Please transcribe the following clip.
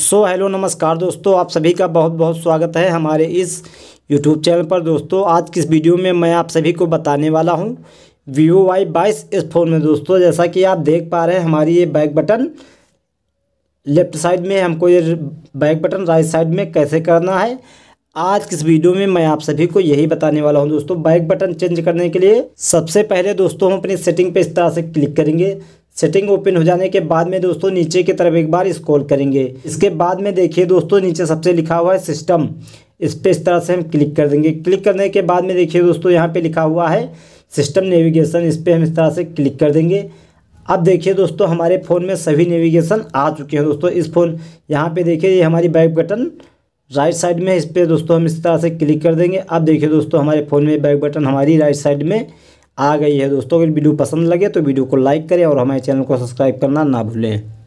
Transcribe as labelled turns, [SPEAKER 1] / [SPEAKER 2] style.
[SPEAKER 1] so hello नमस्कार दोस्तों आप सभी का बहुत बहुत स्वागत है हमारे इस यूट्यूब चैनल पर दोस्तों आज किस वीडियो में मैं आप सभी को बताने वाला हूं वीवो वाई बाईस इस फ़ोन में दोस्तों जैसा कि आप देख पा रहे हैं हमारी ये बैक बटन लेफ्ट साइड में हमको ये बैक बटन राइट साइड में कैसे करना है आज किस वीडियो में मैं आप सभी को यही बताने वाला हूं दोस्तों बाइक बटन चेंज करने के लिए सबसे पहले दोस्तों हम अपनी सेटिंग पे इस तरह से क्लिक करेंगे सेटिंग ओपन हो जाने के बाद में दोस्तों नीचे की तरफ एक बार स्क्रॉल करेंगे इसके बाद में देखिए दोस्तों नीचे सबसे लिखा हुआ है सिस्टम इस पर इस तरह से हम क्लिक कर देंगे क्लिक करने के बाद में देखिए दोस्तों यहाँ पर लिखा हुआ है सिस्टम नेविगेशन इस पर हम इस तरह से क्लिक कर देंगे अब देखिए दोस्तों हमारे फ़ोन में सभी नेविगेशन आ चुके हैं दोस्तों इस फ़ोन यहाँ पर देखिए ये हमारी बाइक बटन राइट साइड में इस पर दोस्तों हम इस तरह से क्लिक कर देंगे अब देखिए दोस्तों हमारे फ़ोन में बैक बटन हमारी राइट साइड में आ गई है दोस्तों अगर वीडियो पसंद लगे तो वीडियो को लाइक करें और हमारे चैनल को सब्सक्राइब करना ना भूलें